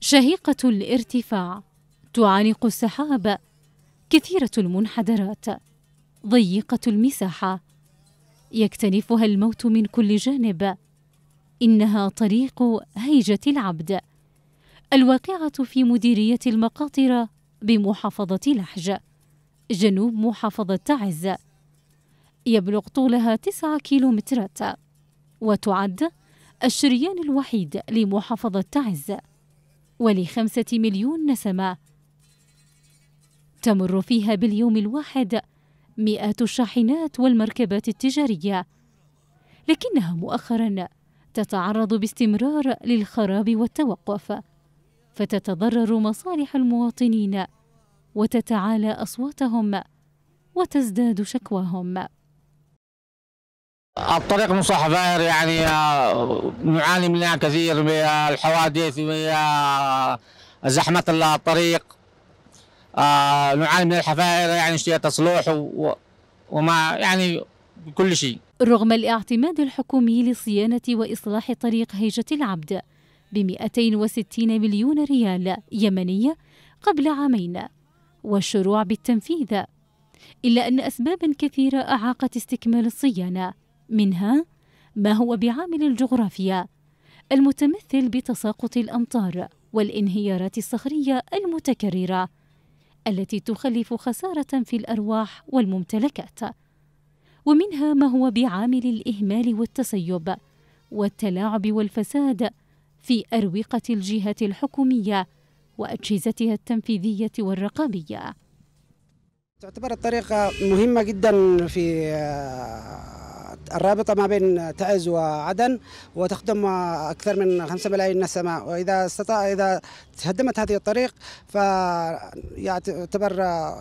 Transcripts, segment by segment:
شهيقة الارتفاع تعانق السحاب كثيرة المنحدرات ضيقة المساحة يكتنفها الموت من كل جانب إنها طريق هيجة العبد الواقعة في مديرية المقاطرة بمحافظة لحج جنوب محافظة تعز يبلغ طولها تسعة كيلومترات وتعد الشريان الوحيد لمحافظة تعز ولخمسة مليون نسمة تمر فيها باليوم الواحد مئات الشاحنات والمركبات التجارية لكنها مؤخرا تتعرض باستمرار للخراب والتوقف فتتضرر مصالح المواطنين وتتعالى اصواتهم وتزداد شكواهم الطريق مصحفر يعني آه، نعاني منها كثير من الحوادث آه، زحمة الطريق آه، نعاني من الحفائر يعني تصلوح وما يعني كل شيء رغم الاعتماد الحكومي لصيانة وإصلاح طريق هيجة العبد ب 260 مليون ريال يمنية قبل عامين والشروع بالتنفيذ إلا أن أسبابا كثيرة أعاقت استكمال الصيانة منها ما هو بعامل الجغرافيا المتمثل بتساقط الامطار والانهيارات الصخريه المتكرره التي تخلف خساره في الارواح والممتلكات ومنها ما هو بعامل الاهمال والتسيب والتلاعب والفساد في اروقه الجهه الحكوميه واجهزتها التنفيذيه والرقابيه تعتبر الطريقه مهمه جدا في آه، الرابطة ما بين تعز وعدن وتخدم أكثر من 5 ملايين نسمة وإذا استطاع إذا تهدمت هذه الطريق فيعتبر آه،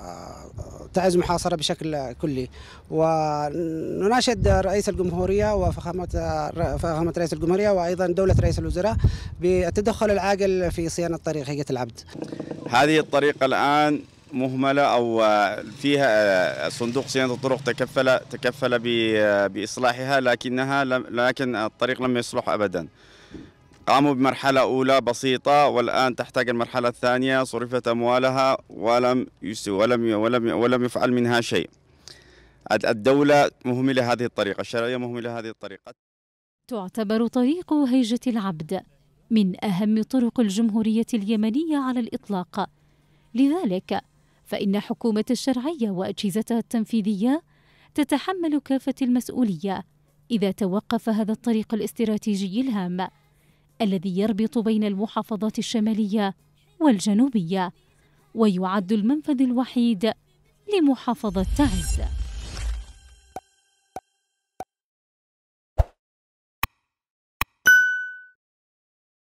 تعز محاصرة بشكل كلي ونناشد رئيس الجمهورية وفخامة آه، فخامة رئيس الجمهورية وأيضا دولة رئيس الوزراء بالتدخل العاجل في صيانة طريق هيئة العبد هذه الطريقة الآن مهمله او فيها آه، صندوق صيانه الطرق تكفل تكفل آه، باصلاحها لكنها لكن الطريق لم يصلح ابدا قاموا بمرحله اولى بسيطه والان تحتاج المرحله الثانيه صرفت اموالها ولم ولم ولم ولم يفعل منها شيء الدوله مهمله هذه الطريقه الشرعيه مهمله هذه الطريقه تعتبر طريق هيجه العبد من اهم طرق الجمهوريه اليمنيه على الاطلاق لذلك فإن حكومة الشرعية وأجهزتها التنفيذية تتحمل كافة المسؤولية إذا توقف هذا الطريق الاستراتيجي الهام الذي يربط بين المحافظات الشمالية والجنوبية ويعد المنفذ الوحيد لمحافظة تعز